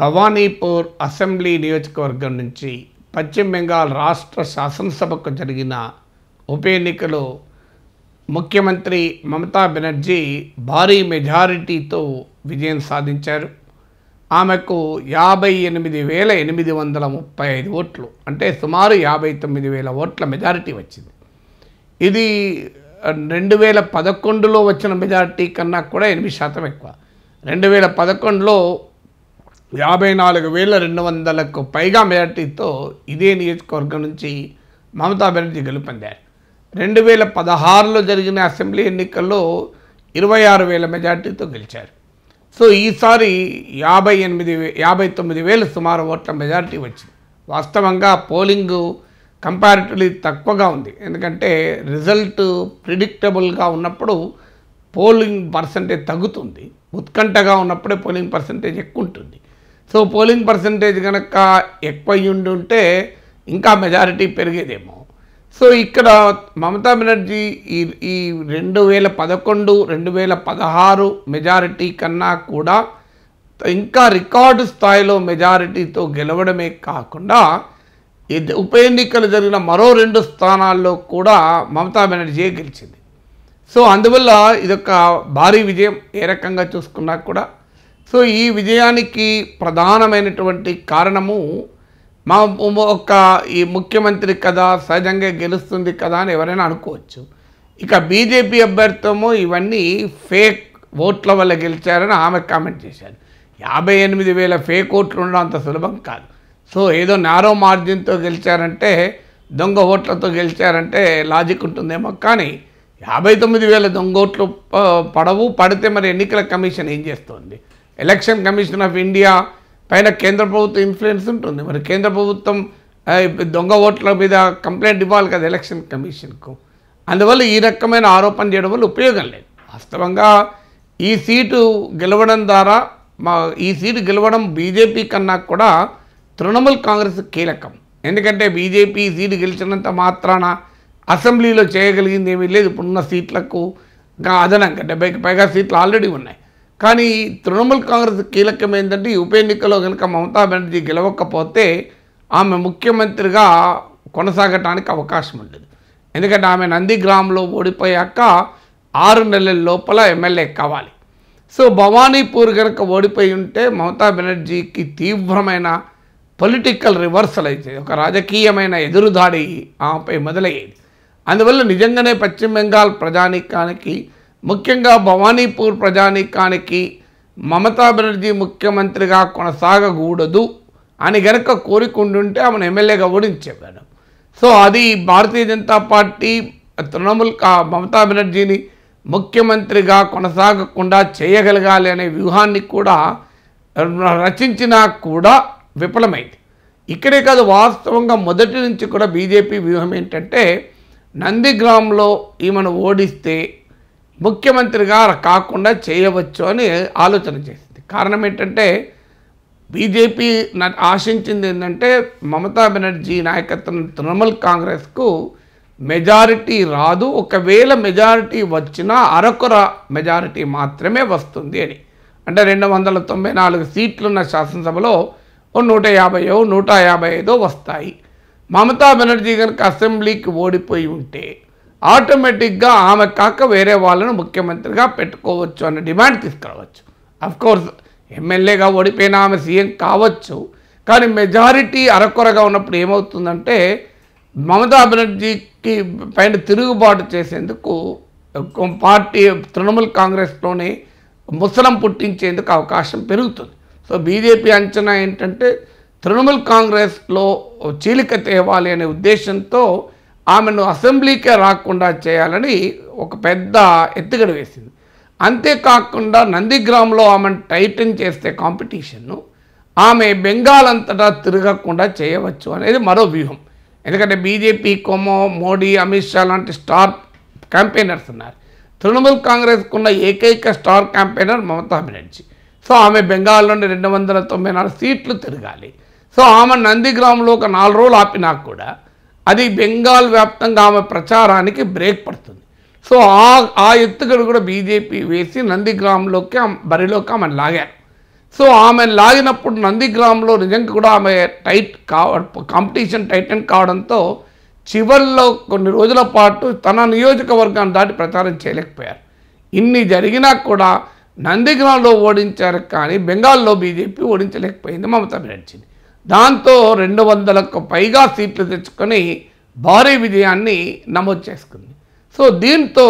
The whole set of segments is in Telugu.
భవానీపూర్ అసెంబ్లీ నియోజకవర్గం నుంచి పశ్చిమ బెంగాల్ రాష్ట్ర శాసనసభకు జరిగిన ఉప ఎన్నికలో ముఖ్యమంత్రి మమతా బెనర్జీ భారీ మెజారిటీతో విజయం సాధించారు ఆమెకు యాభై ఎనిమిది వేల ఎనిమిది వందల ముప్పై ఐదు ఓట్లు అంటే సుమారు యాభై తొమ్మిది వేల ఓట్ల మెజారిటీ వచ్చింది ఇది రెండు వేల పదకొండులో వచ్చిన మెజారిటీ కన్నా కూడా ఎనిమిది శాతం ఎక్కువ రెండు వేల పదకొండులో యాభై నాలుగు వేల రెండు వందలకు పైగా మెజార్టీతో ఇదే నియోజకవర్గం నుంచి మమతా బెనర్జీ గెలుపొందారు రెండు వేల పదహారులో జరిగిన అసెంబ్లీ ఎన్నికల్లో ఇరవై ఆరు వేల మెజార్టీతో గెలిచారు సో ఈసారి యాభై ఎనిమిది యాభై తొమ్మిది వేల సుమారు ఓట్ల మెజార్టీ వచ్చింది వాస్తవంగా పోలింగ్ కంపారిటివ్లీ తక్కువగా ఉంది ఎందుకంటే రిజల్ట్ ప్రిడిక్టబుల్గా ఉన్నప్పుడు పోలింగ్ పర్సంటేజ్ తగ్గుతుంది ఉత్కంఠగా ఉన్నప్పుడే పోలింగ్ పర్సంటేజ్ ఎక్కువ ఉంటుంది సో పోలింగ్ పర్సంటేజ్ కనుక ఎక్కువ ఉంటే ఇంకా మెజారిటీ పెరిగేదేమో సో ఇక్కడ మమతా బెనర్జీ ఈ ఈ రెండు వేల పదకొండు రెండు వేల పదహారు మెజారిటీ కన్నా కూడా ఇంకా రికార్డు స్థాయిలో మెజారిటీతో గెలవడమే కాకుండా ఉప ఎన్నికలు జరిగిన మరో రెండు స్థానాల్లో కూడా మమతా బెనర్జీయే గెలిచింది సో అందువల్ల ఇదొక భారీ విజయం ఏ రకంగా చూసుకున్నా కూడా సో ఈ విజయానికి ప్రధానమైనటువంటి కారణము మా ఒక్క ఈ ముఖ్యమంత్రి కదా సహజంగా గెలుస్తుంది కదా అని ఎవరైనా అనుకోవచ్చు ఇక బీజేపీ అభ్యర్థము ఇవన్నీ ఫేక్ ఓట్ల వల్ల గెలిచారని ఆమె కామెంట్ చేశారు యాభై ఎనిమిది వేల ఫేక్ ఓట్లు ఉండడం అంత సులభం కాదు సో ఏదో నారో మార్జిన్తో గెలిచారంటే దొంగ ఓట్లతో గెలిచారంటే లాజిక్ ఉంటుందేమో కానీ యాభై తొమ్మిది వేల దొంగ ఓట్లు పడవు పడితే మరి ఎన్నికల కమిషన్ ఏం చేస్తుంది ఎలక్షన్ కమిషన్ ఆఫ్ ఇండియా పైన కేంద్ర ప్రభుత్వం ఇన్ఫ్లుయెన్స్ ఉంటుంది మరి కేంద్ర ప్రభుత్వం దొంగ ఓట్ల మీద కంప్లైంట్ ఇవ్వాలి కదా ఎలక్షన్ కమిషన్కు అందువల్ల ఈ రకమైన ఆరోపణ చేయడం వల్ల ఉపయోగం లేదు వాస్తవంగా ఈ సీటు గెలవడం ద్వారా మా ఈ సీటు గెలవడం బీజేపీ కన్నా కూడా తృణమూల్ కాంగ్రెస్ కీలకం ఎందుకంటే బీజేపీ సీటు గెలిచినంత మాత్రాన అసెంబ్లీలో చేయగలిగింది ఏమీ లేదు ఇప్పుడున్న సీట్లకు అదనంగా డెబ్బైకి పైగా సీట్లు ఆల్రెడీ ఉన్నాయి కానీ తృణమూల్ కాంగ్రెస్ కీలకం ఏంటంటే ఉప ఎన్నికలో కనుక మమతా బెనర్జీ గెలవకపోతే ఆమె ముఖ్యమంత్రిగా కొనసాగటానికి అవకాశం ఉండదు ఎందుకంటే ఆమె నందిగ్రామ్లో ఓడిపోయాక ఆరు నెలల లోపల ఎమ్మెల్యే కావాలి సో భవానీపూర్ కనుక ఓడిపోయి ఉంటే మమతా బెనర్జీకి తీవ్రమైన పొలిటికల్ రివర్సల్ అయితే ఒక రాజకీయమైన ఎదురుదాడి ఆమెపై మొదలయ్యేది అందువల్ల నిజంగానే పశ్చిమ బెంగాల్ ప్రజానీకానికి ముఖ్యంగా భవానీపూర్ ప్రజానీకానికి మమతా బెనర్జీ ముఖ్యమంత్రిగా కొనసాగకూడదు అని గనక కోరికుంటుంటే ఆమెను ఎమ్మెల్యేగా ఓడించేవాడు సో అది భారతీయ జనతా పార్టీ తృణమూల్ మమతా బెనర్జీని ముఖ్యమంత్రిగా కొనసాగకుండా చేయగలగాలి అనే వ్యూహాన్ని కూడా రచించినా కూడా విఫలమైంది ఇక్కడే కాదు వాస్తవంగా మొదటి నుంచి కూడా బీజేపీ వ్యూహం ఏంటంటే నందిగ్రామ్లో ఈమెను ఓడిస్తే ముఖ్యమంత్రిగా కాకుండా చేయవచ్చు అని ఆలోచన చేసింది కారణం ఏంటంటే బీజేపీ ఆశించింది ఏంటంటే మమతా బెనర్జీ నాయకత్వం తృణమూల్ కాంగ్రెస్కు మెజారిటీ రాదు ఒకవేళ మెజారిటీ వచ్చినా అరకొర మెజారిటీ మాత్రమే వస్తుంది అని అంటే రెండు వందల తొంభై నాలుగు సీట్లున్న శాసనసభలో ఓ నూట యాభైయో నూట యాభై ఐదో వస్తాయి మమతా బెనర్జీ కనుక అసెంబ్లీకి ఓడిపోయి ఉంటే ఆటోమేటిక్గా ఆమె కాక వేరే వాళ్ళను ముఖ్యమంత్రిగా పెట్టుకోవచ్చు అనే డిమాండ్ తీసుకురావచ్చు అఫ్కోర్స్ ఎమ్మెల్యేగా ఓడిపోయిన ఆమె సీఎం కావచ్చు కానీ మెజారిటీ అరకొరగా ఉన్నప్పుడు ఏమవుతుందంటే మమతా బెనర్జీకి పైన తిరుగుబాటు చేసేందుకు పార్టీ తృణమూల్ కాంగ్రెస్లోనే ముసలం పుట్టించేందుకు అవకాశం పెరుగుతుంది సో బీజేపీ అంచనా ఏంటంటే తృణమూల్ కాంగ్రెస్లో చీలిక తేవాలి అనే ఉద్దేశంతో ఆమెను అసెంబ్లీకే రాకుండా చేయాలని ఒక పెద్ద ఎత్తుగడ వేసింది అంతేకాకుండా నందిగ్రామ్లో ఆమెను టైటన్ చేస్తే కాంపిటీషన్ను ఆమె బెంగాల్ అంతటా తిరగకుండా చేయవచ్చు అనేది మరో వ్యూహం ఎందుకంటే బీజేపీ కొమో మోడీ అమిత్ షా లాంటి స్టార్ క్యాంపెయినర్స్ ఉన్నారు తృణమూల్ కాంగ్రెస్కు ఉన్న ఏకైక star campaigner Mamata Banerjee so ఆమె బెంగాల్ నుండి రెండు వందల తొంభై నాలుగు సీట్లు తిరగాలి సో ఆమె నందిగ్రామ్లో ఒక నాలుగు రోజులు ఆపినా కూడా అది బెంగాల్ వ్యాప్తంగా ఆమె ప్రచారానికి బ్రేక్ పడుతుంది సో ఆ ఆ ఎత్తుగడు కూడా బీజేపీ వేసి నందిగ్రామ్లోకి బరిలోకి ఆమె లాగారు సో ఆమె లాగినప్పుడు నందిగ్రామ్లో నిజంగా కూడా ఆమె టైట్ కావ కాంపిటీషన్ టైటన్ కావడంతో చివరిలో కొన్ని రోజుల పాటు తన నియోజకవర్గాన్ని దాటి ప్రచారం చేయలేకపోయారు ఇన్ని జరిగినా కూడా నందిగ్రామ్లో ఓడించారు కానీ బెంగాల్లో బీజేపీ ఓడించలేకపోయింది మమతా బెనర్జీని దాంతో రెండు వందలకు పైగా సీట్లు తెచ్చుకొని భారీ విజయాన్ని నమోదు చేసుకుంది సో దీంతో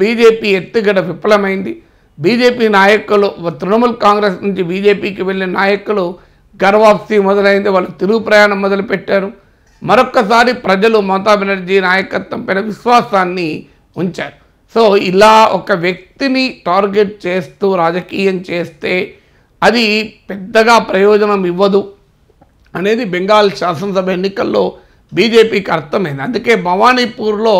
బీజేపీ ఎత్తుగడ విఫలమైంది బీజేపీ నాయకులు తృణమూల్ కాంగ్రెస్ నుంచి బీజేపీకి వెళ్ళిన నాయకులు గర్వాప్సీ మొదలైంది వాళ్ళు తిరుగు ప్రయాణం మొదలుపెట్టారు మరొక్కసారి ప్రజలు మమతా బెనర్జీ నాయకత్వం పైన విశ్వాసాన్ని ఉంచారు సో ఇలా ఒక వ్యక్తిని టార్గెట్ చేస్తూ రాజకీయం చేస్తే అది పెద్దగా ప్రయోజనం ఇవ్వదు అనేది బెంగాల్ శాసనసభ ఎన్నికల్లో బీజేపీకి అర్థమైంది అందుకే భవానీపూర్లో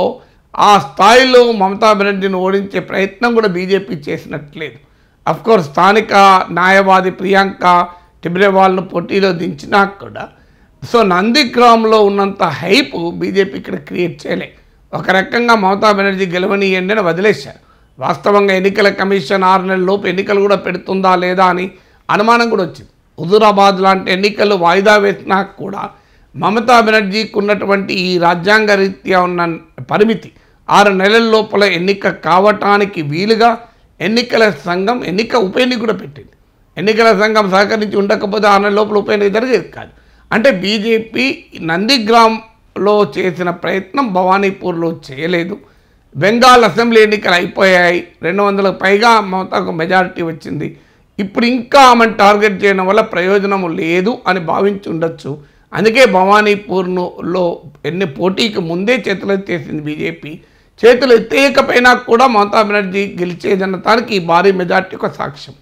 ఆ స్థాయిలో మమతా బెనర్జీని ఓడించే ప్రయత్నం కూడా బీజేపీ చేసినట్లేదు అఫ్కోర్స్ స్థానిక న్యాయవాది ప్రియాంక టిబ్రేవాల్ను పోటీలో దించినా కూడా సో నందిగ్రామ్లో ఉన్నంత హైప్ బీజేపీ ఇక్కడ క్రియేట్ చేయలే ఒక రకంగా మమతా బెనర్జీ గెలవనీయండి అని వదిలేశారు వాస్తవంగా ఎన్నికల కమిషన్ ఆరు నెలల లోపు ఎన్నికలు కూడా పెడుతుందా లేదా అని అనుమానం కూడా వచ్చింది హుజురాబాద్ లాంటి ఎన్నికలు వాయిదా వేసినా కూడా మమతా బెనర్జీకి ఉన్నటువంటి ఈ రాజ్యాంగ రీత్యా ఉన్న పరిమితి ఆరు నెలల లోపల ఎన్నిక కావటానికి వీలుగా ఎన్నికల సంఘం ఎన్నిక ఉప ఎన్నిక కూడా పెట్టింది ఎన్నికల సంఘం సహకరించి ఉండకపోతే ఆరు నెలల లోపల ఉప ఎన్నిక జరిగేది కాదు అంటే బీజేపీ నందిగ్రామ్లో చేసిన ప్రయత్నం భవానీపూర్లో చేయలేదు బెంగాల్ అసెంబ్లీ ఎన్నికలు అయిపోయాయి రెండు వందలకు పైగా మమతాకు మెజారిటీ వచ్చింది ఇప్పుడు ఇంకా ఆమెను టార్గెట్ చేయడం వల్ల ప్రయోజనం లేదు అని భావించి ఉండొచ్చు అందుకే భవానీపూర్లో ఎన్ని పోటీకి ముందే ఎత్తేసింది బీజేపీ చేతులు ఎత్తేయకపోయినా కూడా మమతా బెనర్జీ గెలిచేదన్న దానికి భారీ మెజార్టీ ఒక సాక్ష్యం